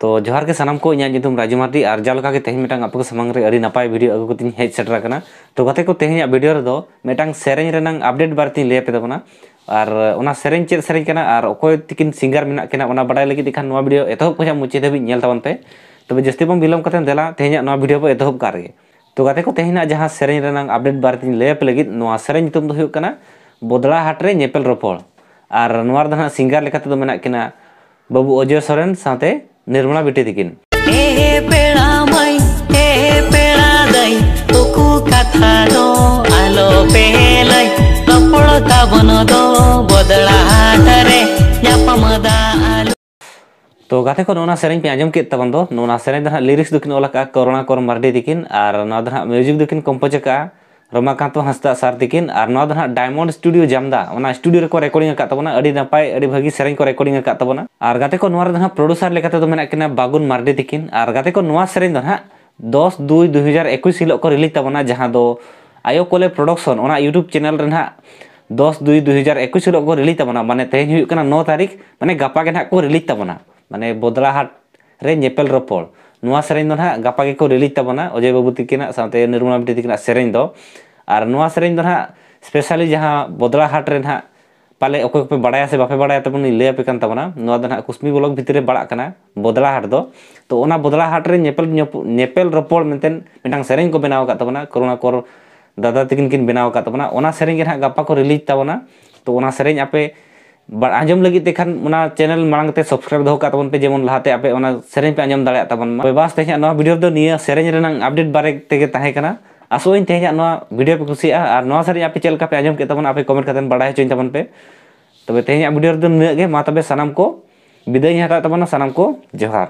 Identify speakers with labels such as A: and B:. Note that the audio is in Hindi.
A: तो जोहार के सामान को इन्हें राजू मार्डी और जालका के तेहन मेटांग आपको सामान नपाय वीडियो अगु हेज सेटर करना तो गते को तेहन भिडियो रे दो मेटांग सेरेंज रेनांग अपडेट बारती ले पे दबना और उना सेरेंज चेर और ओकोय तिकिन सिंगर मेना केना उना बड़ाई लगी दिखान नवा वीडियो एतोब खजा मुचे देबी पे तब तो जस्ती बम बिलम कतन देला तेहन नवा वीडियो पे एतोब तो गते को तेहन जहाँ सेरेंज रेनांग अपडेट बारती ले तो बदला हाट नेपल रोपड़ और नवा दा सिंगर तो बाबू अजय सोरेन साथे निर्मला बेटे दिकिन तो गाते को नोना सेरेंज पे आजम के तबन दो नोना सेरेंज दा लिरिक्स दुकिन ओला का कोरोना कोर मर्डे दिकिन आर ना दा म्यूजिक दुकिन कंपोज का रमाकांत हंसदा सर तकिन और डायमंड स्टूडियो जमदा स्टूडियो को रेकर्डिंग नपाय भागी से रेकर्डिंग तबना प्रड्यूसर तो मेना बागुन मार्डी तकिन और गाते को से ना दस दुई दुहजार एकुश हिलो को रिलीज तबना जहाँ दो आयो कोले प्रोडक्शन यूट्यूब चैनल ना दस दुई दुहजार एकुश हिलो को रिलीज तब मैं तेज नौ तारीख मैंने गपागे ना को रिलीज तबना मैंने बदलाहाट रेपेल रोपड़ ना से ना गपा रिलीज तबना अजय बाबू तक निर्मला मिट्टी तक से ना स्पेशली जहाँ बदला हाट रे ना पाले अको को बड़ा से बाफे बड़ा तब लैपेबना ना कुमी भितर बड़ा कर बदला हाट दो तो बदला हाट रेपेल रोपड़ से बनावना करोना कर दादा तक बनावना से ना गपा को रिलीजाबना तो से आप ᱟᱸᱡᱚᱢ ᱞᱟᱹᱜᱤᱫ ᱛᱮᱠᱷᱟᱱ ᱚᱱᱟ ᱪᱮᱱᱮᱞ ᱢᱟᱲᱟᱝ ᱛᱮ ᱥᱟᱵᱥᱠᱨᱟᱭᱤᱵ ᱫᱚᱦᱚ ᱠᱟᱜ ᱛᱟᱵᱚᱱ ᱯᱮ ᱡᱮᱢᱚᱱ ᱞᱟᱦᱟᱛᱮ ᱟᱯᱮ ᱚᱱᱟ ᱥᱮᱨᱮᱧ ᱯᱮ ᱟᱸᱡᱚᱢ ᱫᱟᱲᱮᱭᱟᱜ ᱛᱟᱵᱚᱱ ᱢᱟ ᱵᱟᱥ ᱛᱮᱦᱮᱧᱟᱜ ᱱᱚᱣᱟ ᱵᱷᱤᱰᱤᱭᱳ ᱫᱚ ᱱᱤᱭᱟᱹ ᱥᱮᱨᱮᱧ ᱨᱮᱱᱟᱜ ᱟᱯᱰᱮᱴ ᱵᱟᱨᱮ ᱛᱮᱜᱮ ᱛᱟᱦᱮᱸ ᱠᱟᱱᱟ ᱟᱥᱚᱜ ᱟᱹᱧ ᱛᱮᱦᱮᱧᱟᱜ ᱱᱚᱣᱟ ᱵᱷᱤᱰᱤᱭᱳ ᱯᱮ ᱠᱩᱥᱤᱭᱟᱜᱼᱟ ᱟᱨ ᱱᱚᱣᱟ ᱥᱮᱨᱮᱧ ᱟᱯᱮ ᱪᱮᱫ ᱞᱮᱠᱟ ᱯᱮ ᱟᱸᱡᱚᱢ ᱠᱮᱫ ᱛᱟᱵᱚᱱᱟ ᱟᱯᱮ ᱠᱚᱢᱮᱱᱴ ᱠᱟᱛᱮᱫ ᱵᱟᱰᱟᱭ ᱦᱚᱪᱚᱧ ᱛᱟᱵᱚᱱ ᱯᱮ ᱛᱚᱵᱮ ᱛᱮᱦᱮᱧᱟᱜ ᱵᱷᱤᱰᱤᱭᱳ ᱨᱮᱫᱚ ᱱᱤᱱᱟᱹᱜ ᱜᱮ ᱢᱟ ᱛᱚᱵᱮ ᱥᱟᱱᱟᱢ ᱠᱚ ᱵᱤᱫᱟᱹᱭ ᱦᱟᱛᱟᱣ ᱛᱟᱵᱚᱱᱟ ᱥᱟᱱᱟᱢ ᱠᱚ ᱡᱚᱦᱟᱨ